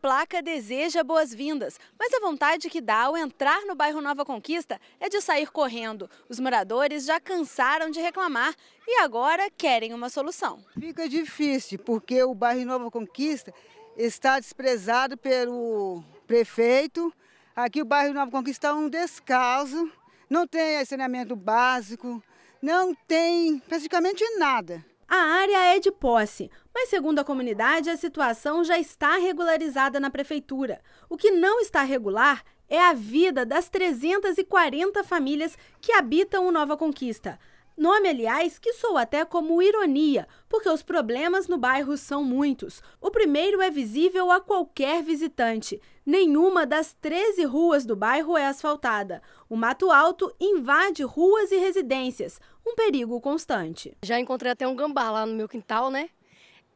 placa deseja boas-vindas, mas a vontade que dá ao entrar no bairro Nova Conquista é de sair correndo. Os moradores já cansaram de reclamar e agora querem uma solução. Fica difícil, porque o bairro Nova Conquista está desprezado pelo prefeito. Aqui o bairro Nova Conquista é um descaso, não tem saneamento básico, não tem praticamente nada. A área é de posse, mas segundo a comunidade, a situação já está regularizada na prefeitura. O que não está regular é a vida das 340 famílias que habitam o Nova Conquista. Nome, aliás, que soa até como ironia, porque os problemas no bairro são muitos. O primeiro é visível a qualquer visitante. Nenhuma das 13 ruas do bairro é asfaltada. O Mato Alto invade ruas e residências, um perigo constante. Já encontrei até um gambá lá no meu quintal, né?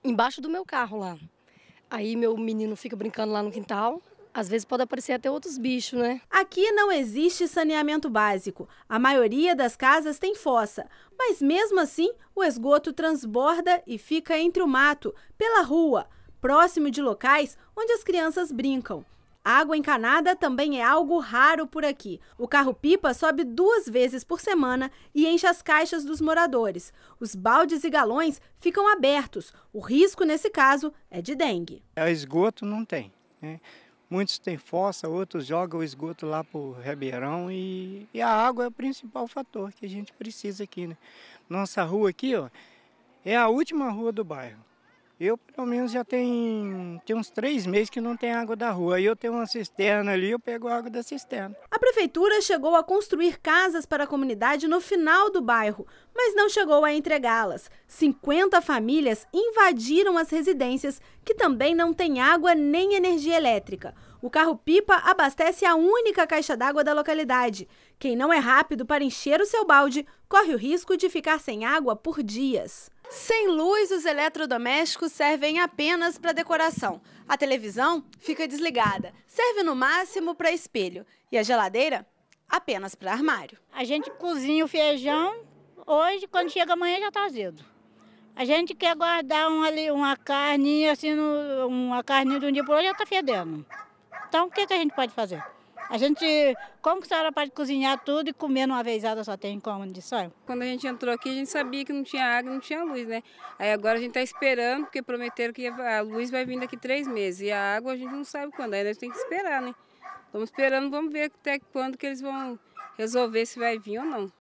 Embaixo do meu carro lá. Aí meu menino fica brincando lá no quintal, às vezes pode aparecer até outros bichos, né? Aqui não existe saneamento básico. A maioria das casas tem fossa, mas mesmo assim o esgoto transborda e fica entre o mato, pela rua, próximo de locais onde as crianças brincam. Água encanada também é algo raro por aqui. O carro-pipa sobe duas vezes por semana e enche as caixas dos moradores. Os baldes e galões ficam abertos. O risco, nesse caso, é de dengue. É esgoto não tem. Né? Muitos têm fossa, outros jogam o esgoto lá para o Ribeirão e, e, a água é o principal fator que a gente precisa aqui. Né? Nossa rua aqui ó, é a última rua do bairro. Eu, pelo menos, já tem, tem uns três meses que não tem água da rua. Aí eu tenho uma cisterna ali, eu pego a água da cisterna. A prefeitura chegou a construir casas para a comunidade no final do bairro, mas não chegou a entregá-las. 50 famílias invadiram as residências, que também não têm água nem energia elétrica. O carro-pipa abastece a única caixa d'água da localidade. Quem não é rápido para encher o seu balde corre o risco de ficar sem água por dias. Sem luz, os eletrodomésticos servem apenas para decoração. A televisão fica desligada, serve no máximo para espelho. E a geladeira, apenas para armário. A gente cozinha o feijão, hoje, quando chega amanhã já está azedo. A gente quer guardar uma, uma carninha, assim, uma carninha de um dia por hoje já está fedendo. Então, o que, que a gente pode fazer? A gente, como que a senhora pode cozinhar tudo e comer numa vezada só tem condição? Quando a gente entrou aqui, a gente sabia que não tinha água, não tinha luz, né? Aí agora a gente está esperando, porque prometeram que a luz vai vir daqui três meses. E a água a gente não sabe quando, aí nós temos que esperar, né? Estamos esperando, vamos ver até quando que eles vão resolver se vai vir ou não.